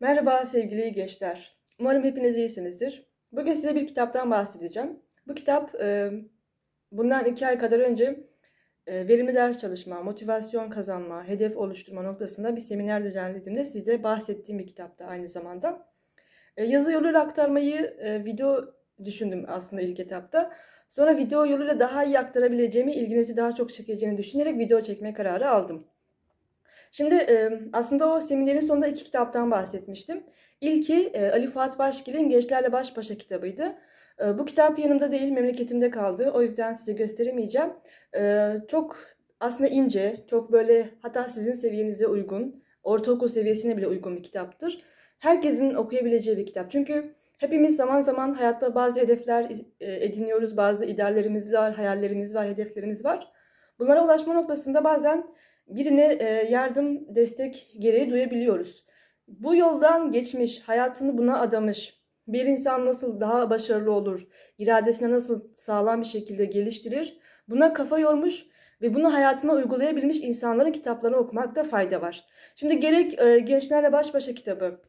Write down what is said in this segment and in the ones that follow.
Merhaba sevgili gençler. Umarım hepiniz iyisinizdir. Bugün size bir kitaptan bahsedeceğim. Bu kitap e, bundan iki ay kadar önce e, verimli ders çalışma, motivasyon kazanma, hedef oluşturma noktasında bir seminer düzenlediğimde size bahsettiğim bir kitapta aynı zamanda. E, yazı yoluyla aktarmayı video düşündüm aslında ilk etapta. Sonra video yoluyla daha iyi aktarabileceğimi, ilginizi daha çok çekeceğini düşünerek video çekme kararı aldım. Şimdi aslında o seminerin sonunda iki kitaptan bahsetmiştim. İlki e, Ali Fuat Başgil'in Gençlerle Baş Başa kitabıydı. bu kitap yanımda değil, memleketimde kaldı. O yüzden size gösteremeyeceğim. çok aslında ince, çok böyle hatta sizin seviyenize uygun, ortaokul seviyesine bile uygun bir kitaptır. Herkesin okuyabileceği bir kitap. Çünkü hepimiz zaman zaman hayatta bazı hedefler e, ediniyoruz, bazı ideallerimiz var, hayallerimiz var, hedeflerimiz var. Bunlara ulaşma noktasında bazen birine e, yardım, destek gereği duyabiliyoruz. Bu yoldan geçmiş, hayatını buna adamış bir insan nasıl daha başarılı olur, iradesini nasıl sağlam bir şekilde geliştirir, buna kafa yormuş ve bunu hayatına uygulayabilmiş insanların kitaplarını okumakta fayda var. Şimdi gerek e, Gençlerle Baş Başa kitabı,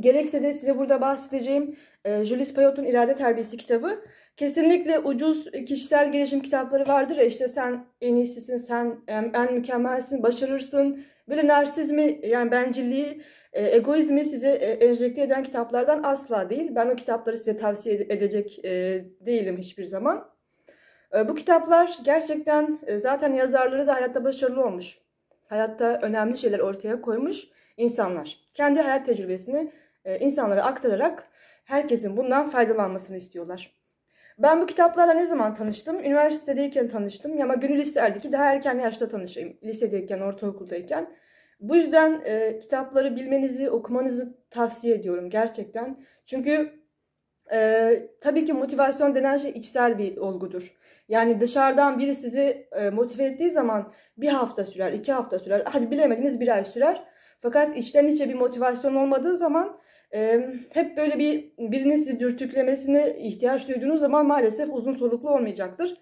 Gerekse de size burada bahsedeceğim e, Jules Payot'un İrade Terbiyesi kitabı. Kesinlikle ucuz kişisel gelişim kitapları vardır ya işte sen en iyisisin, sen en mükemmelsin, başarırsın. Böyle narsizmi yani bencilliği, e, egoizmi size e, enjekte eden kitaplardan asla değil. Ben o kitapları size tavsiye edecek e, değilim hiçbir zaman. E, bu kitaplar gerçekten e, zaten yazarları da hayatta başarılı olmuş. Hayatta önemli şeyler ortaya koymuş insanlar. Kendi hayat tecrübesini e, insanlara aktararak herkesin bundan faydalanmasını istiyorlar. Ben bu kitaplarla ne zaman tanıştım? Üniversitedeyken tanıştım ama gönül isterdi ki daha erken yaşta tanışayım. Lisedeyken, ortaokuldayken. Bu yüzden e, kitapları bilmenizi, okumanızı tavsiye ediyorum gerçekten. Çünkü e, tabii ki motivasyon denen şey içsel bir olgudur. Yani dışarıdan biri sizi e, motive ettiği zaman bir hafta sürer, iki hafta sürer, hadi bilemediniz bir ay sürer. Fakat içten içe bir motivasyon olmadığı zaman e, hep böyle bir birinin sizi dürtüklemesine ihtiyaç duyduğunuz zaman maalesef uzun soluklu olmayacaktır.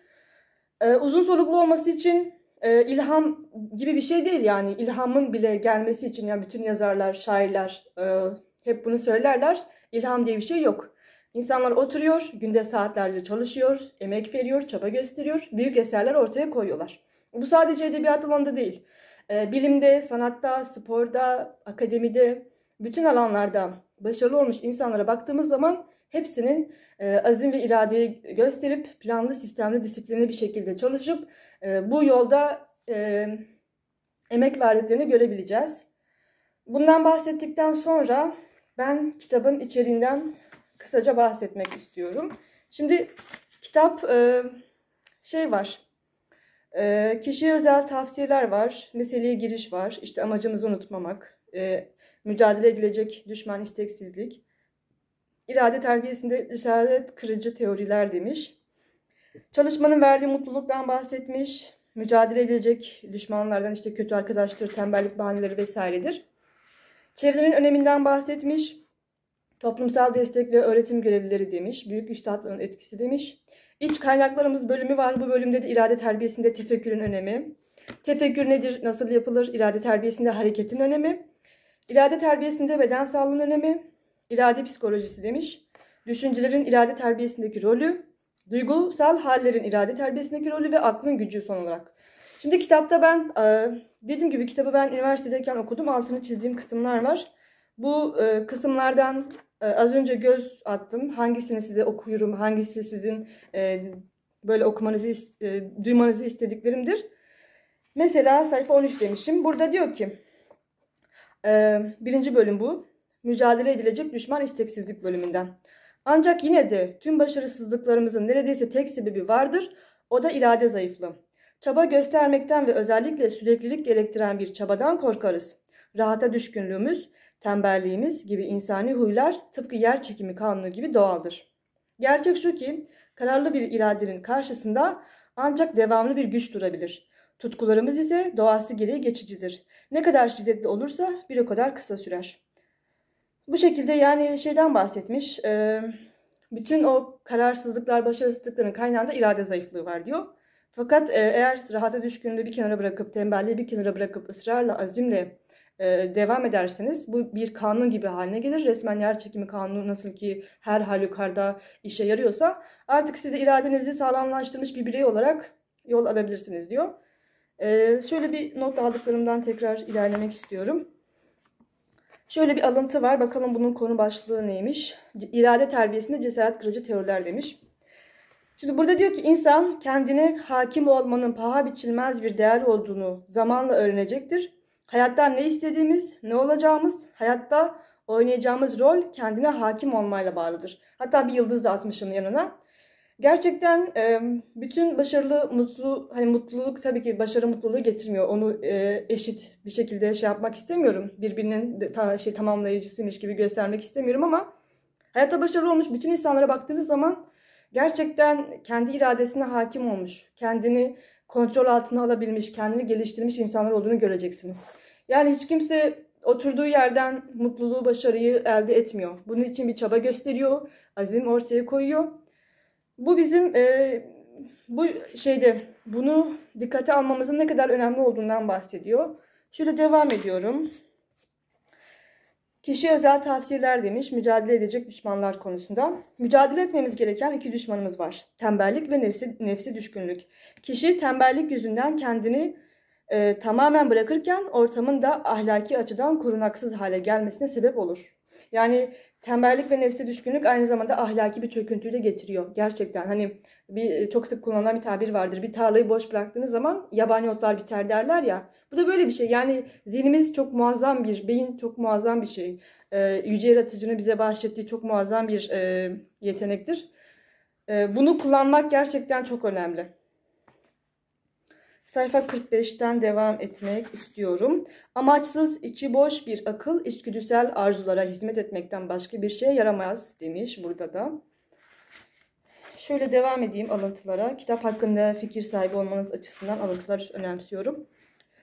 E, uzun soluklu olması için e, ilham gibi bir şey değil yani ilhamın bile gelmesi için yani bütün yazarlar, şairler e, hep bunu söylerler. İlham diye bir şey yok. İnsanlar oturuyor, günde saatlerce çalışıyor, emek veriyor, çaba gösteriyor, büyük eserler ortaya koyuyorlar. Bu sadece edebiyat alanında değil. Ee, bilimde, sanatta, sporda, akademide, bütün alanlarda başarılı olmuş insanlara baktığımız zaman hepsinin e, azim ve iradeyi gösterip planlı, sistemli, disiplinli bir şekilde çalışıp e, bu yolda e, emek verdiklerini görebileceğiz. Bundan bahsettikten sonra ben kitabın içeriğinden kısaca bahsetmek istiyorum. Şimdi kitap şey var. E, kişiye özel tavsiyeler var, meseleye giriş var, işte amacımızı unutmamak, e, mücadele edilecek düşman isteksizlik, irade terbiyesinde cesaret kırıcı teoriler demiş. Çalışmanın verdiği mutluluktan bahsetmiş, mücadele edilecek düşmanlardan işte kötü arkadaştır, tembellik bahaneleri vesairedir. Çevrenin öneminden bahsetmiş, toplumsal destek ve öğretim görevlileri demiş, büyük üstadların etkisi demiş, İç kaynaklarımız bölümü var. Bu bölümde de irade terbiyesinde tefekkürün önemi. Tefekkür nedir, nasıl yapılır? İrade terbiyesinde hareketin önemi. İrade terbiyesinde beden sağlığının önemi. İrade psikolojisi demiş. Düşüncelerin irade terbiyesindeki rolü. Duygusal hallerin irade terbiyesindeki rolü ve aklın gücü son olarak. Şimdi kitapta ben, e, dediğim gibi kitabı ben üniversitedeyken okudum. Altını çizdiğim kısımlar var. Bu e, kısımlardan ee, az önce göz attım. Hangisini size okuyorum, hangisi sizin e, böyle okumanızı, e, duymanızı istediklerimdir. Mesela sayfa 13 demişim. Burada diyor ki, e, birinci bölüm bu. Mücadele edilecek düşman isteksizlik bölümünden. Ancak yine de tüm başarısızlıklarımızın neredeyse tek sebebi vardır. O da irade zayıflığı. Çaba göstermekten ve özellikle süreklilik gerektiren bir çabadan korkarız. Rahata düşkünlüğümüz Tembelliğimiz gibi insani huylar tıpkı yer çekimi kanunu gibi doğaldır. Gerçek şu ki kararlı bir iradenin karşısında ancak devamlı bir güç durabilir. Tutkularımız ise doğası gereği geçicidir. Ne kadar şiddetli olursa bir o kadar kısa sürer. Bu şekilde yani şeyden bahsetmiş. E, bütün o kararsızlıklar, başarısızlıkların kaynağında irade zayıflığı var diyor. Fakat e, eğer rahata düşkünlüğü bir kenara bırakıp, tembelliği bir kenara bırakıp ısrarla, azimle e, devam ederseniz bu bir kanun gibi haline gelir. Resmen yer çekimi kanunu nasıl ki her halükarda işe yarıyorsa artık size iradenizi sağlamlaştırmış bir birey olarak yol alabilirsiniz diyor. E, şöyle bir not aldıklarımdan tekrar ilerlemek istiyorum. Şöyle bir alıntı var. Bakalım bunun konu başlığı neymiş? İrade terbiyesinde cesaret kırıcı teoriler demiş. Şimdi burada diyor ki insan kendine hakim olmanın paha biçilmez bir değer olduğunu zamanla öğrenecektir Hayattan ne istediğimiz, ne olacağımız, hayatta oynayacağımız rol kendine hakim olmayla bağlıdır. Hatta bir yıldız da atmışım yanına. Gerçekten bütün başarılı, mutlu, hani mutluluk tabii ki başarı mutluluğu getirmiyor. Onu eşit bir şekilde şey yapmak istemiyorum. Birbirinin ta, şey tamamlayıcısıymış gibi göstermek istemiyorum ama hayata başarılı olmuş bütün insanlara baktığınız zaman gerçekten kendi iradesine hakim olmuş, kendini kontrol altına alabilmiş, kendini geliştirmiş insanlar olduğunu göreceksiniz. Yani hiç kimse oturduğu yerden mutluluğu, başarıyı elde etmiyor. Bunun için bir çaba gösteriyor, azim ortaya koyuyor. Bu bizim e, bu şeyde bunu dikkate almamızın ne kadar önemli olduğundan bahsediyor. Şöyle devam ediyorum. Kişi özel tavsiyeler demiş mücadele edecek düşmanlar konusunda. Mücadele etmemiz gereken iki düşmanımız var. Tembellik ve nefsi, nefsi düşkünlük. Kişi tembellik yüzünden kendini e, tamamen bırakırken ortamın da ahlaki açıdan korunaksız hale gelmesine sebep olur. Yani tembellik ve nefse düşkünlük aynı zamanda ahlaki bir çöküntüyü de getiriyor. Gerçekten hani bir e, çok sık kullanılan bir tabir vardır. Bir tarlayı boş bıraktığınız zaman yabani otlar biter derler ya. Bu da böyle bir şey. Yani zihnimiz çok muazzam bir, beyin çok muazzam bir şey. Ee, yüce yaratıcının bize bahşettiği çok muazzam bir e, yetenektir. Ee, bunu kullanmak gerçekten çok önemli. Sayfa 45'ten devam etmek istiyorum. Amaçsız, içi boş bir akıl, içgüdüsel arzulara hizmet etmekten başka bir şeye yaramaz demiş burada da. Şöyle devam edeyim alıntılara. Kitap hakkında fikir sahibi olmanız açısından alıntılar önemsiyorum.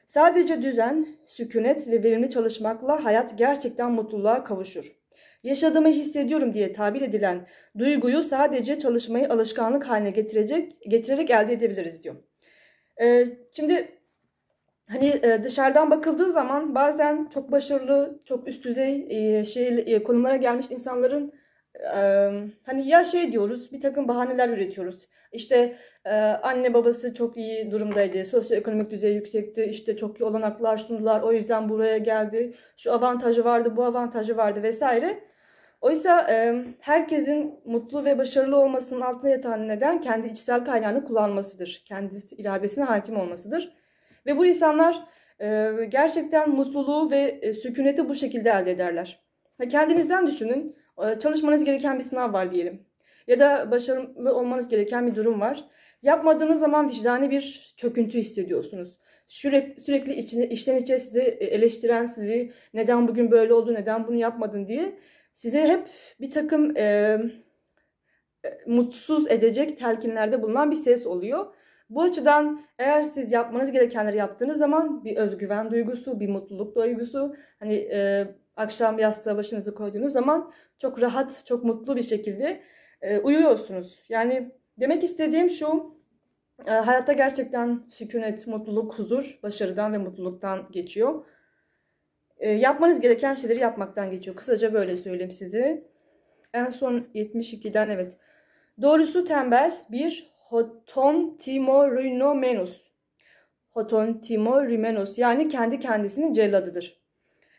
Sadece düzen, sükunet ve verimli çalışmakla hayat gerçekten mutluluğa kavuşur. Yaşadığımı hissediyorum diye tabir edilen duyguyu sadece çalışmayı alışkanlık haline getirecek, getirerek elde edebiliriz diyor. Ee, şimdi hani e, dışarıdan bakıldığı zaman bazen çok başarılı, çok üst düzey şey konumlara gelmiş insanların hani ya şey diyoruz, bir takım bahaneler üretiyoruz. İşte anne babası çok iyi durumdaydı, sosyoekonomik düzey yüksekti, işte çok iyi olanaklar sundular, o yüzden buraya geldi, şu avantajı vardı, bu avantajı vardı vesaire. Oysa e, herkesin mutlu ve başarılı olmasının altına yatan neden kendi içsel kaynağını kullanmasıdır. Kendi iradesine hakim olmasıdır. Ve bu insanlar e, gerçekten mutluluğu ve e, sükuneti bu şekilde elde ederler. Kendinizden düşünün. Çalışmanız gereken bir sınav var diyelim. Ya da başarılı olmanız gereken bir durum var. Yapmadığınız zaman vicdani bir çöküntü hissediyorsunuz sürekli, sürekli içine, içten içe sizi e, eleştiren, sizi neden bugün böyle oldu, neden bunu yapmadın diye size hep bir takım e, e, mutsuz edecek telkinlerde bulunan bir ses oluyor. Bu açıdan eğer siz yapmanız gerekenleri yaptığınız zaman bir özgüven duygusu, bir mutluluk duygusu, hani e, akşam yastığa başınızı koyduğunuz zaman çok rahat, çok mutlu bir şekilde e, uyuyorsunuz. Yani demek istediğim şu, ee, hayatta gerçekten sükunet, mutluluk, huzur başarıdan ve mutluluktan geçiyor. Ee, yapmanız gereken şeyleri yapmaktan geçiyor. Kısaca böyle söyleyeyim size. En son 72'den evet. Doğrusu tembel bir hoton timorinomenos. Hoton timorimenos yani kendi kendisinin celladıdır.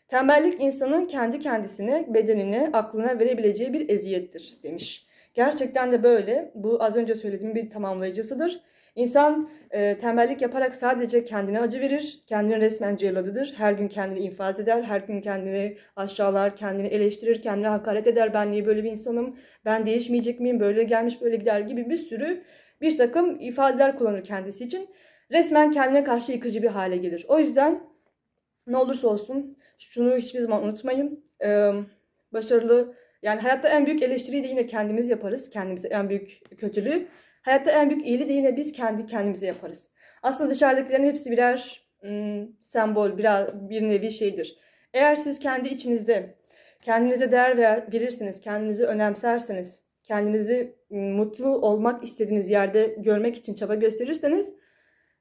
Tembellik insanın kendi kendisine, bedenine, aklına verebileceği bir eziyettir demiş. Gerçekten de böyle. Bu az önce söylediğim bir tamamlayıcısıdır. İnsan e, tembellik yaparak sadece kendine acı verir, kendini resmen celladıdır. Her gün kendini infaz eder, her gün kendini aşağılar, kendini eleştirir, kendine hakaret eder. Ben niye böyle bir insanım, ben değişmeyecek miyim, böyle gelmiş böyle gider gibi bir sürü bir takım ifadeler kullanır kendisi için. Resmen kendine karşı yıkıcı bir hale gelir. O yüzden ne olursa olsun şunu hiçbir zaman unutmayın. Ee, başarılı yani hayatta en büyük eleştiriyi de yine kendimiz yaparız. Kendimize en büyük kötülüğü. Hayatta en büyük iyiliği de yine biz kendi kendimize yaparız. Aslında dışarıdakilerin hepsi birer hmm, sembol, biraz bir nevi şeydir. Eğer siz kendi içinizde kendinize değer ver, verirsiniz, kendinizi önemserseniz, kendinizi hmm, mutlu olmak istediğiniz yerde görmek için çaba gösterirseniz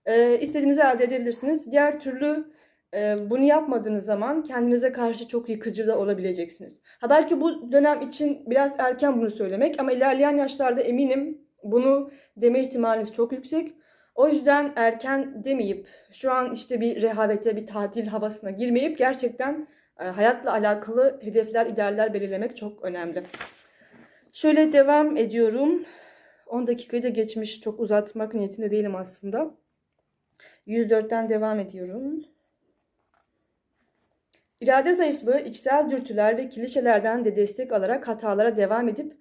e, istediğinizi elde edebilirsiniz. Diğer türlü e, bunu yapmadığınız zaman kendinize karşı çok yıkıcı da olabileceksiniz. Ha belki bu dönem için biraz erken bunu söylemek ama ilerleyen yaşlarda eminim bunu deme ihtimaliniz çok yüksek. O yüzden erken demeyip şu an işte bir rehavete, bir tatil havasına girmeyip gerçekten e, hayatla alakalı hedefler, idealler belirlemek çok önemli. Şöyle devam ediyorum. 10 dakikayı da geçmiş. Çok uzatmak niyetinde değilim aslında. 104'ten devam ediyorum. İrade zayıflığı, içsel dürtüler ve klişelerden de destek alarak hatalara devam edip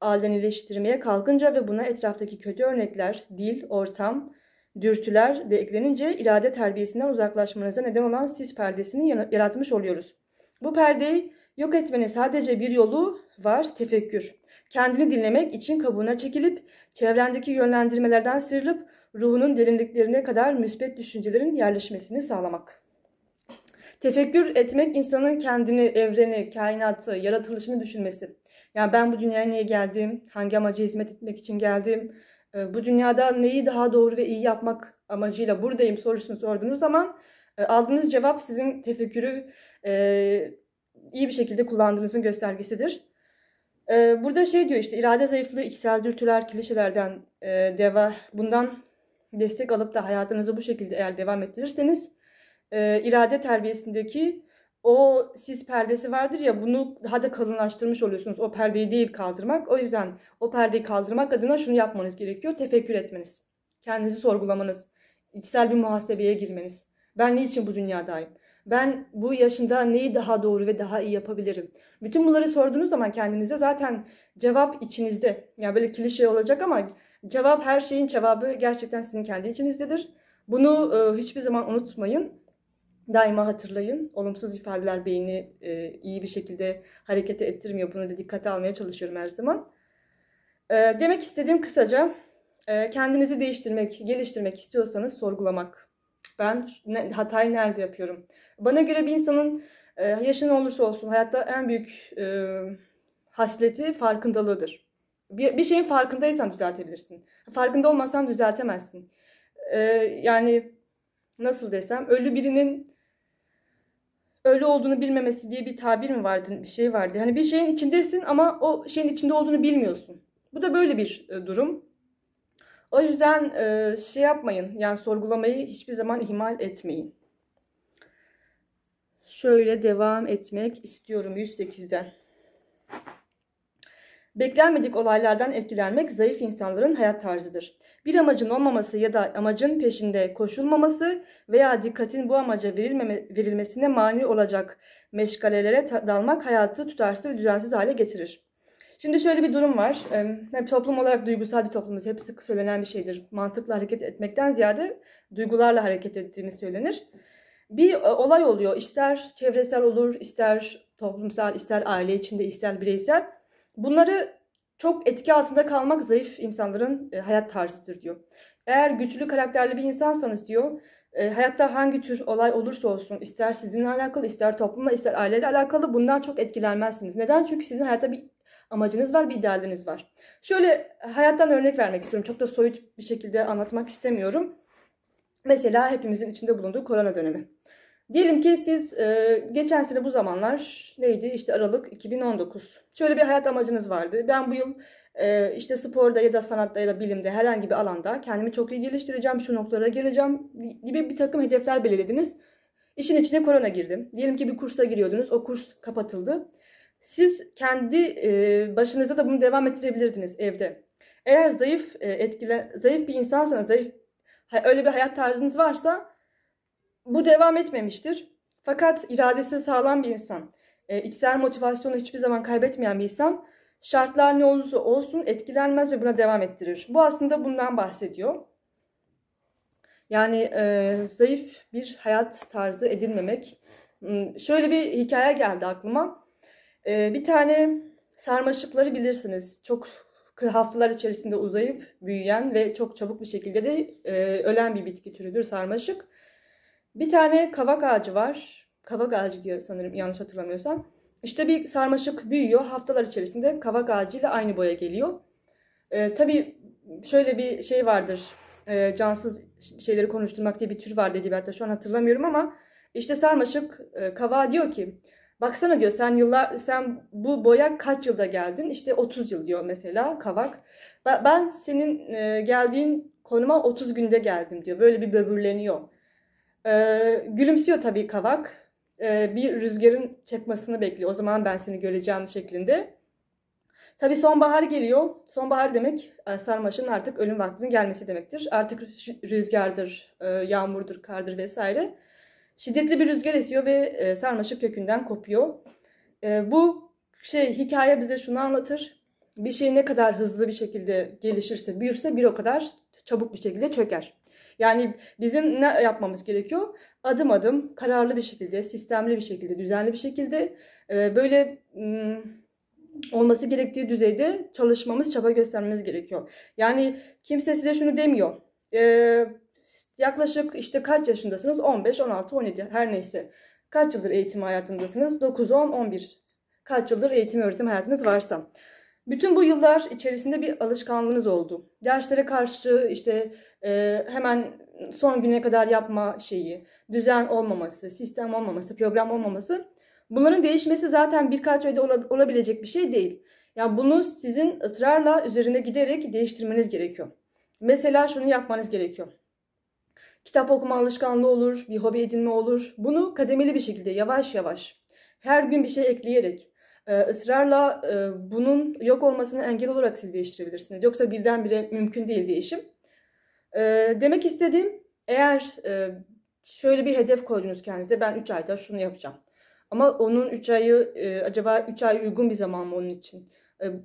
alenileştirmeye kalkınca ve buna etraftaki kötü örnekler, dil, ortam, dürtüler de eklenince irade terbiyesinden uzaklaşmanıza neden olan sis perdesini yaratmış oluyoruz. Bu perdeyi yok etmenin sadece bir yolu var, tefekkür. Kendini dinlemek için kabuğuna çekilip, çevrendeki yönlendirmelerden sıyrılıp, ruhunun derinliklerine kadar müspet düşüncelerin yerleşmesini sağlamak. Tefekkür etmek insanın kendini, evreni, kainatı, yaratılışını düşünmesi. Yani ben bu dünyaya niye geldim? Hangi amaca hizmet etmek için geldim? Ee, bu dünyada neyi daha doğru ve iyi yapmak amacıyla buradayım sorusunu sorduğunuz zaman e, aldığınız cevap sizin tefekkürü e, iyi bir şekilde kullandığınızın göstergesidir. E, burada şey diyor işte irade zayıflığı, içsel dürtüler, klişelerden deva bundan destek alıp da hayatınızı bu şekilde eğer devam ettirirseniz e, irade terbiyesindeki o sis perdesi vardır ya bunu daha da kalınlaştırmış oluyorsunuz. O perdeyi değil kaldırmak. O yüzden o perdeyi kaldırmak adına şunu yapmanız gerekiyor. Tefekkür etmeniz. Kendinizi sorgulamanız. içsel bir muhasebeye girmeniz. Ben niçin bu dünyadayım? Ben bu yaşında neyi daha doğru ve daha iyi yapabilirim? Bütün bunları sorduğunuz zaman kendinize zaten cevap içinizde. yani böyle klişe olacak ama cevap her şeyin cevabı gerçekten sizin kendi içinizdedir. Bunu e, hiçbir zaman unutmayın daima hatırlayın. Olumsuz ifadeler beyni e, iyi bir şekilde harekete ettirmiyor. Bunu da dikkate almaya çalışıyorum her zaman. E, demek istediğim kısaca e, kendinizi değiştirmek, geliştirmek istiyorsanız sorgulamak. Ben ne, hatayı nerede yapıyorum? Bana göre bir insanın e, yaşı ne olursa olsun hayatta en büyük e, hasleti farkındalığıdır. Bir, bir şeyin farkındaysan düzeltebilirsin. Farkında olmasan düzeltemezsin. E, yani nasıl desem ölü birinin öyle olduğunu bilmemesi diye bir tabir mi vardı, bir şey vardı. Hani bir şeyin içindesin ama o şeyin içinde olduğunu bilmiyorsun. Bu da böyle bir e, durum. O yüzden e, şey yapmayın. Yani sorgulamayı hiçbir zaman ihmal etmeyin. Şöyle devam etmek istiyorum 108'den. Beklenmedik olaylardan etkilenmek zayıf insanların hayat tarzıdır. Bir amacın olmaması ya da amacın peşinde koşulmaması veya dikkatin bu amaca verilmesine mani olacak meşgalelere dalmak hayatı tutarsız ve düzensiz hale getirir. Şimdi şöyle bir durum var. Hep toplum olarak duygusal bir toplumuz. Hep sık söylenen bir şeydir. Mantıkla hareket etmekten ziyade duygularla hareket ettiğimiz söylenir. Bir e, olay oluyor. İster çevresel olur, ister toplumsal, ister aile içinde, ister bireysel Bunları çok etki altında kalmak zayıf insanların e, hayat tarzıdır diyor. Eğer güçlü karakterli bir insansanız diyor, e, hayatta hangi tür olay olursa olsun ister sizinle alakalı, ister toplumla, ister aileyle alakalı bundan çok etkilenmezsiniz. Neden? Çünkü sizin hayatta bir amacınız var, bir idealiniz var. Şöyle hayattan örnek vermek istiyorum. Çok da soyut bir şekilde anlatmak istemiyorum. Mesela hepimizin içinde bulunduğu korona dönemi. Diyelim ki siz e, geçen sene bu zamanlar neydi işte Aralık 2019. Şöyle bir hayat amacınız vardı. Ben bu yıl e, işte sporda ya da sanatta ya da bilimde herhangi bir alanda kendimi çok iyi geliştireceğim, şu noktalara geleceğim gibi bir takım hedefler belirlediniz. İşin içine korona girdim. Diyelim ki bir kursa giriyordunuz. O kurs kapatıldı. Siz kendi e, başınıza da bunu devam ettirebilirdiniz evde. Eğer zayıf e, etkilen zayıf bir insansanız, zayıf öyle bir hayat tarzınız varsa bu devam etmemiştir. Fakat iradesi sağlam bir insan, e, içsel motivasyonu hiçbir zaman kaybetmeyen bir insan şartlar ne olursa olsun etkilenmez ve buna devam ettirir. Bu aslında bundan bahsediyor. Yani e, zayıf bir hayat tarzı edinmemek. Hmm, şöyle bir hikaye geldi aklıma. E, bir tane sarmaşıkları bilirsiniz. Çok haftalar içerisinde uzayıp büyüyen ve çok çabuk bir şekilde de e, ölen bir bitki türüdür sarmaşık. Bir tane kavak ağacı var. Kavak ağacı diye sanırım yanlış hatırlamıyorsam. İşte bir sarmaşık büyüyor. Haftalar içerisinde kavak ağacıyla aynı boya geliyor. Ee, tabii şöyle bir şey vardır. E, cansız şeyleri konuşturmak diye bir tür var dedi edebiyatta. Şu an hatırlamıyorum ama işte sarmaşık e, kavağa diyor ki Baksana diyor sen yıllar sen bu boya kaç yılda geldin? İşte 30 yıl diyor mesela kavak. Ben senin e, geldiğin konuma 30 günde geldim diyor. Böyle bir böbürleniyor. Ee, gülümsüyor tabii kavak. Ee, bir rüzgarın çekmesini bekliyor. O zaman ben seni göreceğim şeklinde. Tabii sonbahar geliyor. Sonbahar demek e, sarmaşın artık ölüm vaktinin gelmesi demektir. Artık rüzgardır, e, yağmurdur, kardır vesaire. Şiddetli bir rüzgar esiyor ve e, sarmaşık kökünden kopuyor. Bu şey hikaye bize şunu anlatır. Bir şey ne kadar hızlı bir şekilde gelişirse, büyürse bir o kadar çabuk bir şekilde çöker. Yani bizim ne yapmamız gerekiyor? Adım adım kararlı bir şekilde, sistemli bir şekilde, düzenli bir şekilde e, böyle olması gerektiği düzeyde çalışmamız, çaba göstermemiz gerekiyor. Yani kimse size şunu demiyor. yaklaşık işte kaç yaşındasınız? 15, 16, 17 her neyse. Kaç yıldır eğitim hayatındasınız? 9, 10, 11. Kaç yıldır eğitim öğretim hayatınız varsa. Bütün bu yıllar içerisinde bir alışkanlığınız oldu. Derslere karşı işte e, hemen son güne kadar yapma şeyi, düzen olmaması, sistem olmaması, program olmaması bunların değişmesi zaten birkaç ayda olabilecek bir şey değil. Ya yani bunu sizin ısrarla üzerine giderek değiştirmeniz gerekiyor. Mesela şunu yapmanız gerekiyor. Kitap okuma alışkanlığı olur, bir hobi edinme olur. Bunu kademeli bir şekilde yavaş yavaş her gün bir şey ekleyerek ee, ısrarla e, bunun yok olmasını engel olarak siz değiştirebilirsiniz. Yoksa birdenbire mümkün değil değişim. Ee, demek istediğim eğer e, şöyle bir hedef koydunuz kendinize ben 3 ayda şunu yapacağım. Ama onun 3 ayı e, acaba 3 ay uygun bir zaman mı onun için?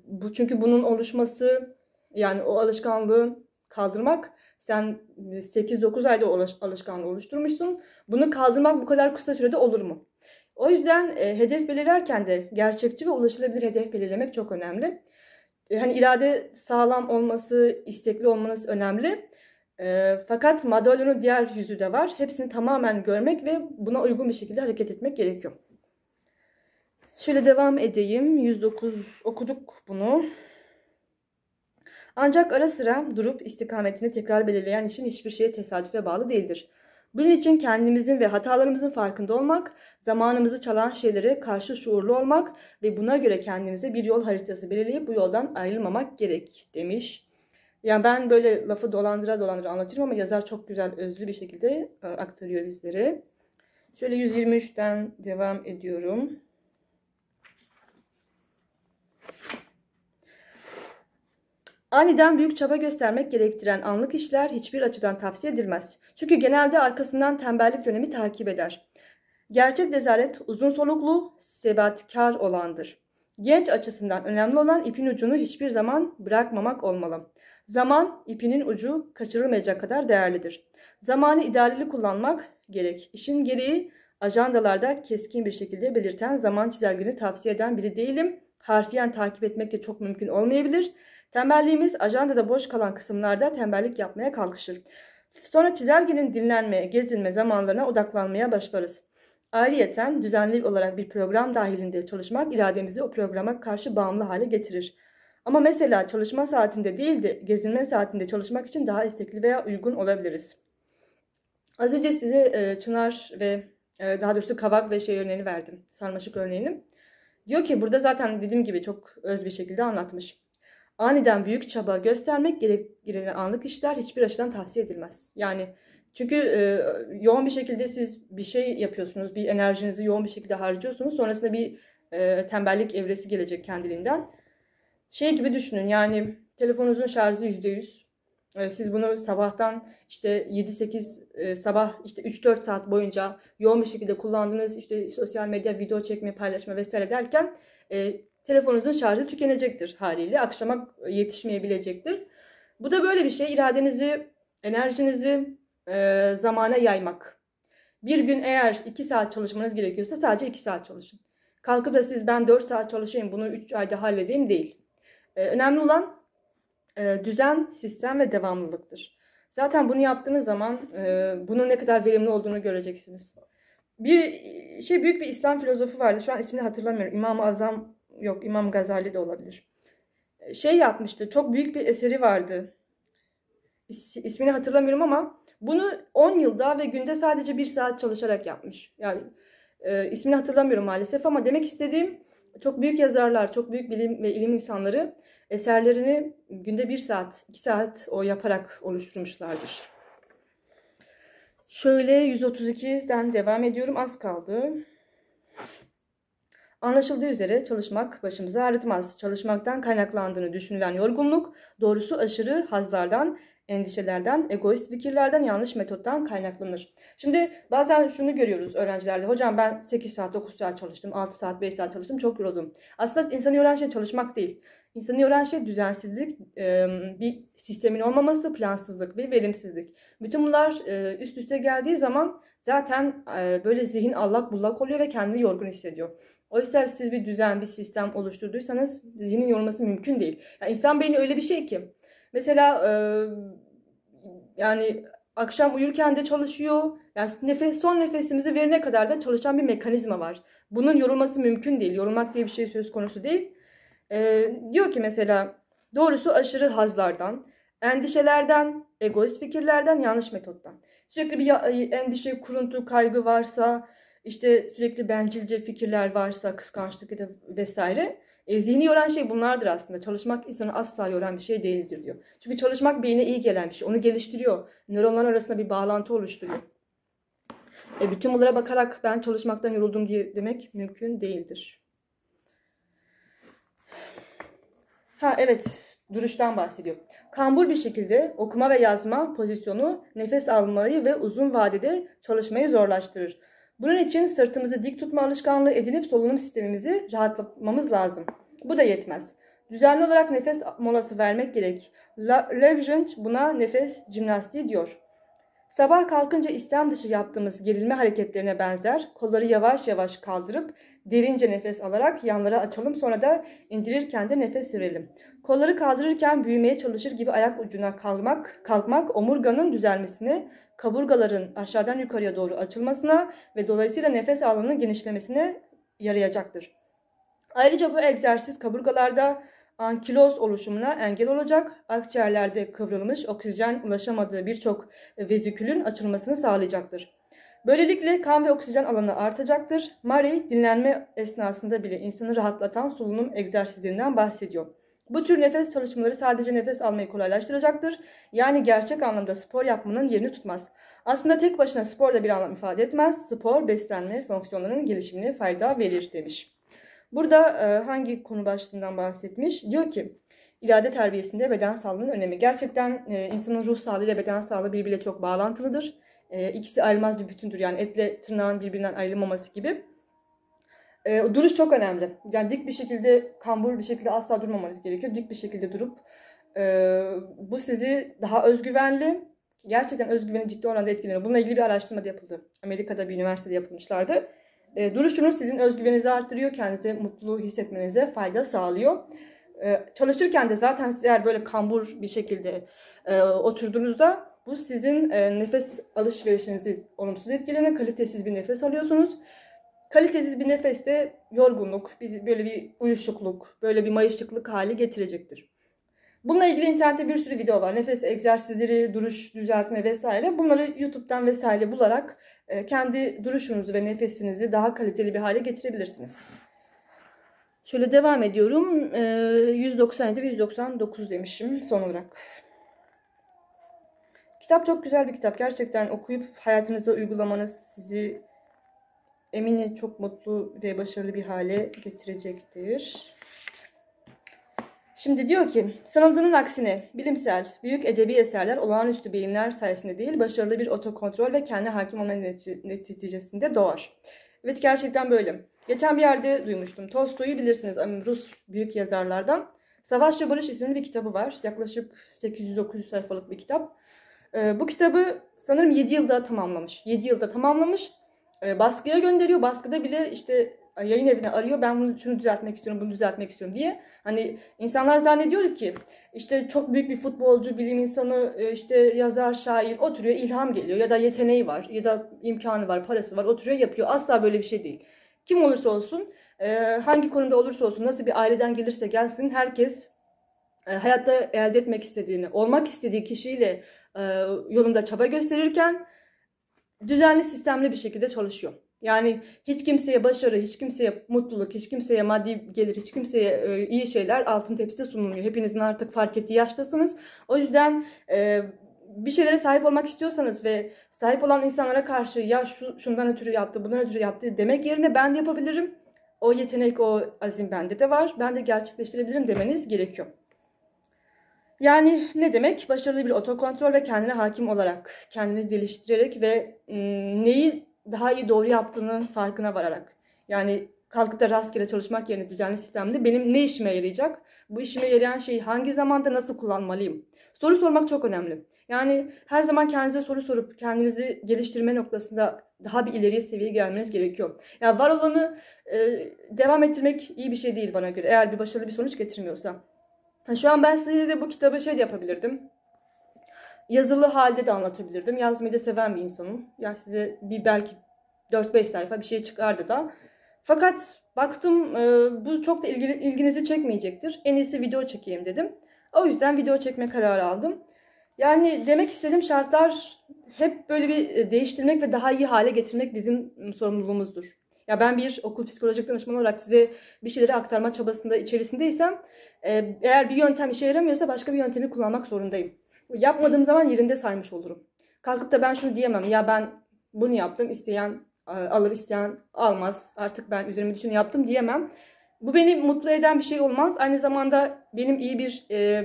Bu çünkü bunun oluşması yani o alışkanlığı kaldırmak sen 8-9 ayda alışkanlığı oluşturmuşsun. Bunu kaldırmak bu kadar kısa sürede olur mu? O yüzden e, hedef belirlerken de gerçekçi ve ulaşılabilir hedef belirlemek çok önemli. E, hani irade sağlam olması, istekli olmanız önemli. E, fakat madalyonun diğer yüzü de var. Hepsini tamamen görmek ve buna uygun bir şekilde hareket etmek gerekiyor. Şöyle devam edeyim. 109 okuduk bunu. Ancak ara sıra durup istikametini tekrar belirleyen için hiçbir şeye tesadüfe bağlı değildir. Bunun için kendimizin ve hatalarımızın farkında olmak, zamanımızı çalan şeylere karşı şuurlu olmak ve buna göre kendimize bir yol haritası belirleyip bu yoldan ayrılmamak gerek demiş. Yani ben böyle lafı dolandıra dolandıra anlatıyorum ama yazar çok güzel özlü bir şekilde e, aktarıyor bizlere. Şöyle 123'ten devam ediyorum. Aniden büyük çaba göstermek gerektiren anlık işler hiçbir açıdan tavsiye edilmez. Çünkü genelde arkasından tembellik dönemi takip eder. Gerçek nezaret uzun soluklu, sebatkar olandır. Genç açısından önemli olan ipin ucunu hiçbir zaman bırakmamak olmalı. Zaman ipinin ucu kaçırılmayacak kadar değerlidir. Zamanı idareli kullanmak gerek. İşin gereği ajandalarda keskin bir şekilde belirten zaman çizelgini tavsiye eden biri değilim harfiyen takip etmek de çok mümkün olmayabilir. Tembelliğimiz ajandada boş kalan kısımlarda tembellik yapmaya kalkışır. Sonra çizelgenin dinlenme, gezinme zamanlarına odaklanmaya başlarız. Ayrıyeten düzenli olarak bir program dahilinde çalışmak irademizi o programa karşı bağımlı hale getirir. Ama mesela çalışma saatinde değil de gezinme saatinde çalışmak için daha istekli veya uygun olabiliriz. Az önce size e, çınar ve e, daha doğrusu kavak ve şey örneğini verdim. Sarmaşık örneğini. Diyor ki burada zaten dediğim gibi çok öz bir şekilde anlatmış. Aniden büyük çaba göstermek gerektiren anlık işler hiçbir açıdan tavsiye edilmez. Yani çünkü e, yoğun bir şekilde siz bir şey yapıyorsunuz, bir enerjinizi yoğun bir şekilde harcıyorsunuz. Sonrasında bir e, tembellik evresi gelecek kendiliğinden. Şey gibi düşünün yani telefonunuzun şarjı %100 ee, siz bunu sabahtan işte 7-8 e, sabah işte 3-4 saat boyunca yoğun bir şekilde kullandığınız işte sosyal medya video çekme, paylaşma vesaire derken e, telefonunuzun şarjı tükenecektir haliyle. Akşama e, yetişmeyebilecektir. Bu da böyle bir şey. iradenizi, enerjinizi zamana yaymak. Bir gün eğer 2 saat çalışmanız gerekiyorsa sadece 2 saat çalışın. Kalkıp da siz ben 4 saat çalışayım bunu 3 ayda halledeyim değil. E, önemli olan e, düzen, sistem ve devamlılıktır. Zaten bunu yaptığınız zaman e, bunun ne kadar verimli olduğunu göreceksiniz. Bir şey büyük bir İslam filozofu vardı. Şu an ismini hatırlamıyorum. İmam-ı Azam yok İmam Gazali de olabilir. E, şey yapmıştı. Çok büyük bir eseri vardı. İsmini hatırlamıyorum ama bunu 10 yılda ve günde sadece 1 saat çalışarak yapmış. Yani e, ismini hatırlamıyorum maalesef ama demek istediğim çok büyük yazarlar, çok büyük bilim ve ilim insanları eserlerini günde bir saat, iki saat o yaparak oluşturmuşlardır. Şöyle 132'den devam ediyorum. Az kaldı. Anlaşıldığı üzere çalışmak başımıza ağrıtmaz. Çalışmaktan kaynaklandığını düşünülen yorgunluk doğrusu aşırı hazlardan endişelerden, egoist fikirlerden, yanlış metottan kaynaklanır. Şimdi bazen şunu görüyoruz öğrencilerde. Hocam ben 8 saat, 9 saat çalıştım, 6 saat, 5 saat çalıştım, çok yoruldum. Aslında insanı yoran şey çalışmak değil. İnsanı yoran şey düzensizlik, bir sistemin olmaması, plansızlık, bir verimsizlik. Bütün bunlar üst üste geldiği zaman zaten böyle zihin allak bullak oluyor ve kendini yorgun hissediyor. Oysa siz bir düzen, bir sistem oluşturduysanız zihnin yorulması mümkün değil. Yani insan beyni öyle bir şey ki. Mesela yani akşam uyurken de çalışıyor. Yani nefes son nefesimizi verene kadar da çalışan bir mekanizma var. Bunun yorulması mümkün değil. Yorulmak diye bir şey söz konusu değil. Ee, diyor ki mesela doğrusu aşırı hazlardan, endişelerden, egoist fikirlerden, yanlış metottan. Sürekli bir endişe, kuruntu, kaygı varsa, işte sürekli bencilce fikirler varsa, kıskançlık ya da vesaire e, zihni yoran şey bunlardır aslında. Çalışmak insanı asla yoran bir şey değildir diyor. Çünkü çalışmak beyine iyi gelen bir şey. Onu geliştiriyor. Nöronlar arasında bir bağlantı oluşturuyor. E, bütün bunlara bakarak ben çalışmaktan yoruldum diye demek mümkün değildir. Ha evet, duruştan bahsediyor. Kambur bir şekilde okuma ve yazma pozisyonu nefes almayı ve uzun vadede çalışmayı zorlaştırır. Bunun için sırtımızı dik tutma alışkanlığı edinip solunum sistemimizi rahatlatmamız lazım. Bu da yetmez. Düzenli olarak nefes molası vermek gerek. Legend buna nefes jimnastiği diyor. Sabah kalkınca istem dışı yaptığımız gerilme hareketlerine benzer kolları yavaş yavaş kaldırıp derince nefes alarak yanlara açalım sonra da indirirken de nefes verelim. Kolları kaldırırken büyümeye çalışır gibi ayak ucuna kalmak, kalkmak omurganın düzelmesine, kaburgaların aşağıdan yukarıya doğru açılmasına ve dolayısıyla nefes alanının genişlemesine yarayacaktır. Ayrıca bu egzersiz kaburgalarda ankiloz oluşumuna engel olacak, akciğerlerde kıvrılmış oksijen ulaşamadığı birçok e, vezikülün açılmasını sağlayacaktır. Böylelikle kan ve oksijen alanı artacaktır. Marie dinlenme esnasında bile insanı rahatlatan solunum egzersizlerinden bahsediyor. Bu tür nefes çalışmaları sadece nefes almayı kolaylaştıracaktır. Yani gerçek anlamda spor yapmanın yerini tutmaz. Aslında tek başına spor da bir anlam ifade etmez. Spor beslenme fonksiyonlarının gelişimine fayda verir demiş. Burada e, hangi konu başlığından bahsetmiş? Diyor ki irade terbiyesinde beden sağlığının önemi. Gerçekten e, insanın ruh sağlığı ile beden sağlığı birbiriyle çok bağlantılıdır. E, ikisi ayrılmaz bir bütündür. Yani etle tırnağın birbirinden ayrılmaması gibi. E, duruş çok önemli. Yani dik bir şekilde, kambur bir şekilde asla durmamanız gerekiyor. Dik bir şekilde durup e, bu sizi daha özgüvenli, gerçekten özgüveni ciddi oranda etkileniyor. Bununla ilgili bir araştırma da yapıldı. Amerika'da bir üniversitede yapılmışlardı. E, duruşunuz sizin özgüveninizi arttırıyor, kendinizi mutlu hissetmenize fayda sağlıyor. E, çalışırken de zaten siz eğer böyle kambur bir şekilde e, oturduğunuzda bu sizin e, nefes alışverişinizi olumsuz etkileyen kalitesiz bir nefes alıyorsunuz. Kalitesiz bir nefeste yorgunluk, bir, böyle bir uyuşukluk, böyle bir mayışıklık hali getirecektir. Bununla ilgili internette bir sürü video var. Nefes egzersizleri, duruş düzeltme vesaire. Bunları YouTube'dan vesaire bularak e, kendi duruşunuzu ve nefesinizi daha kaliteli bir hale getirebilirsiniz. Şöyle devam ediyorum. 197 e, ve 199 demişim son olarak. Kitap çok güzel bir kitap. Gerçekten okuyup hayatınıza uygulamanız sizi eminim çok mutlu ve başarılı bir hale getirecektir. Şimdi diyor ki sanıldığının aksine bilimsel, büyük edebi eserler olağanüstü bilimler sayesinde değil başarılı bir otokontrol ve kendi hakim olma neticesinde doğar. Evet gerçekten böyle. Geçen bir yerde duymuştum. Tolstoy'u bilirsiniz Rus büyük yazarlardan. Savaş ve Barış isimli bir kitabı var. Yaklaşık 800-900 sayfalık bir kitap. Ee, bu kitabı sanırım 7 yılda tamamlamış. 7 yılda tamamlamış. Ee, baskıya gönderiyor. Baskıda bile işte yayın evine arıyor. Ben bunu şunu düzeltmek istiyorum, bunu düzeltmek istiyorum diye. Hani insanlar zannediyor ki işte çok büyük bir futbolcu, bilim insanı, e, işte yazar, şair oturuyor, ilham geliyor ya da yeteneği var ya da imkanı var, parası var, oturuyor, yapıyor. Asla böyle bir şey değil. Kim olursa olsun, e, hangi konumda olursa olsun, nasıl bir aileden gelirse gelsin herkes e, hayatta elde etmek istediğini, olmak istediği kişiyle yolunda çaba gösterirken düzenli sistemli bir şekilde çalışıyor. Yani hiç kimseye başarı, hiç kimseye mutluluk, hiç kimseye maddi gelir, hiç kimseye e, iyi şeyler altın tepside sunulmuyor. Hepinizin artık fark ettiği yaştasınız. O yüzden e, bir şeylere sahip olmak istiyorsanız ve sahip olan insanlara karşı ya şu şundan ötürü yaptı, bundan ötürü yaptı demek yerine ben de yapabilirim. O yetenek, o azim bende de var. Ben de gerçekleştirebilirim demeniz gerekiyor. Yani ne demek? Başarılı bir otokontrol ve kendine hakim olarak, kendini geliştirerek ve ıı, neyi daha iyi doğru yaptığının farkına vararak. Yani kalkıp da rastgele çalışmak yerine düzenli sistemde benim ne işime yarayacak? Bu işime yarayan şeyi hangi zamanda nasıl kullanmalıyım? Soru sormak çok önemli. Yani her zaman kendinize soru sorup kendinizi geliştirme noktasında daha bir ileriye seviyeye gelmeniz gerekiyor. Yani var olanı e, devam ettirmek iyi bir şey değil bana göre eğer bir başarılı bir sonuç getirmiyorsa. Ha, şu an ben size bu kitabı şey yapabilirdim yazılı halde de anlatabilirdim. Yazmayı da seven bir insanım. Yani size bir belki 4-5 sayfa bir şey çıkardı da. Fakat baktım e, bu çok da ilgili, ilginizi çekmeyecektir. En iyisi video çekeyim dedim. O yüzden video çekme kararı aldım. Yani demek istediğim şartlar hep böyle bir e, değiştirmek ve daha iyi hale getirmek bizim sorumluluğumuzdur. Ya ben bir okul psikolojik danışmanı olarak size bir şeyleri aktarma çabasında içerisindeysem e, eğer bir yöntem işe yaramıyorsa başka bir yöntemi kullanmak zorundayım yapmadığım zaman yerinde saymış olurum. Kalkıp da ben şunu diyemem. Ya ben bunu yaptım isteyen e, alır isteyen almaz. Artık ben üzerime düşeni yaptım diyemem. Bu beni mutlu eden bir şey olmaz. Aynı zamanda benim iyi bir e,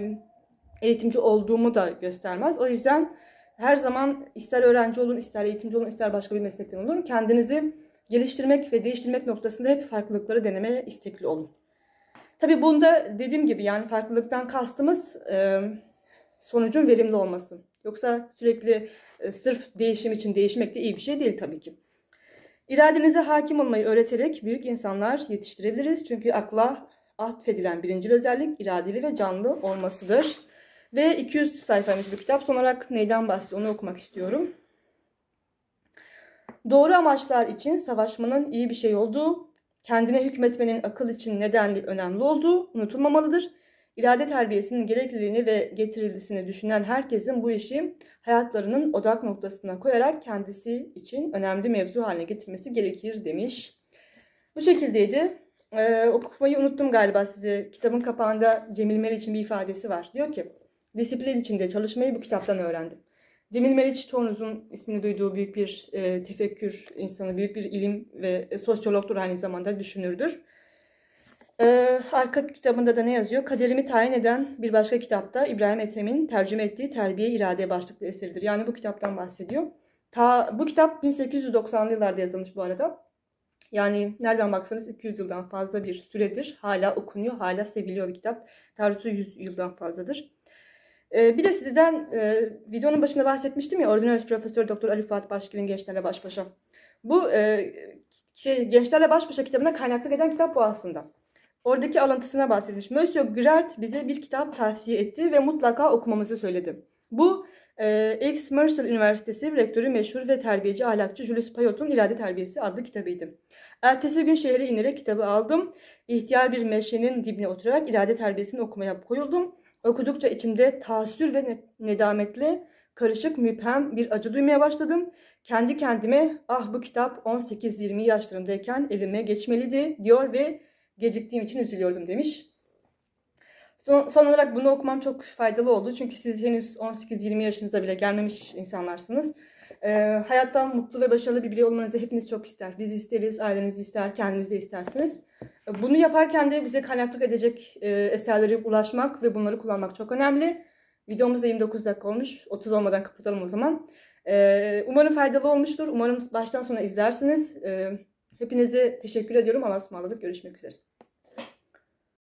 eğitimci olduğumu da göstermez. O yüzden her zaman ister öğrenci olun, ister eğitimci olun, ister başka bir meslekten olun. Kendinizi geliştirmek ve değiştirmek noktasında hep farklılıkları denemeye istekli olun. Tabii bunda dediğim gibi yani farklılıktan kastımız... E, sonucun verimli olması. Yoksa sürekli e, sırf değişim için değişmek de iyi bir şey değil tabii ki. İradenize hakim olmayı öğreterek büyük insanlar yetiştirebiliriz. Çünkü akla atfedilen birinci özellik iradeli ve canlı olmasıdır. Ve 200 sayfamız bir kitap. Son olarak neyden bahsediyor onu okumak istiyorum. Doğru amaçlar için savaşmanın iyi bir şey olduğu, kendine hükmetmenin akıl için nedenli önemli olduğu unutulmamalıdır. İrade terbiyesinin gerekliliğini ve getirilisini düşünen herkesin bu işi hayatlarının odak noktasına koyarak kendisi için önemli mevzu haline getirmesi gerekir demiş. Bu şekildeydi. Ee, okumayı unuttum galiba size. Kitabın kapağında Cemil Meriç için bir ifadesi var. Diyor ki, disiplin içinde çalışmayı bu kitaptan öğrendim. Cemil Meriç çoğunuzun ismini duyduğu büyük bir e, tefekkür insanı, büyük bir ilim ve e, sosyologtur aynı zamanda düşünürdür. Ee, arka kitabında da ne yazıyor? Kaderimi tayin eden bir başka kitapta İbrahim Ethem'in tercüme ettiği Terbiye İrade başlıklı eseridir. Yani bu kitaptan bahsediyor. Ta, bu kitap 1890'lı yıllarda yazılmış bu arada. Yani nereden baksanız 200 yıldan fazla bir süredir hala okunuyor, hala seviliyor bir kitap. Tarihçi 100 yıldan fazladır. Ee, bir de sizden e, videonun başında bahsetmiştim ya Ordinarius Profesör Doktor Ali Fuat Başkil'in Gençlerle Baş Başa. Bu e, şey, Gençlerle Baş Başa kitabına kaynaklık eden kitap bu aslında. Oradaki alıntısına bahsetmiş. Monsieur Girard bize bir kitap tavsiye etti ve mutlaka okumamızı söyledi. Bu e, X Mercer Üniversitesi rektörü meşhur ve terbiyeci ahlakçı Julius Payot'un İrade Terbiyesi adlı kitabıydı. Ertesi gün şehre inerek kitabı aldım. İhtiyar bir meşenin dibine oturarak İrade Terbiyesi'ni okumaya koyuldum. Okudukça içimde tahassür ve nedametle karışık müphem bir acı duymaya başladım. Kendi kendime ah bu kitap 18-20 yaşlarındayken elime geçmeliydi diyor ve Geciktiğim için üzülüyordum demiş. Son, son olarak bunu okumam çok faydalı oldu. Çünkü siz henüz 18-20 yaşınıza bile gelmemiş insanlarsınız. Ee, hayattan mutlu ve başarılı bir birey olmanızı hepiniz çok ister. Biz isteriz, aileniz ister, kendiniz de istersiniz. Ee, bunu yaparken de bize kaynaklık edecek e, eserlere ulaşmak ve bunları kullanmak çok önemli. Videomuz da 29 dakika olmuş. 30 olmadan kapatalım o zaman. Ee, umarım faydalı olmuştur. Umarım baştan sona izlersiniz. Ee, hepinize teşekkür ediyorum. Allah'a ısmarladık. Görüşmek üzere.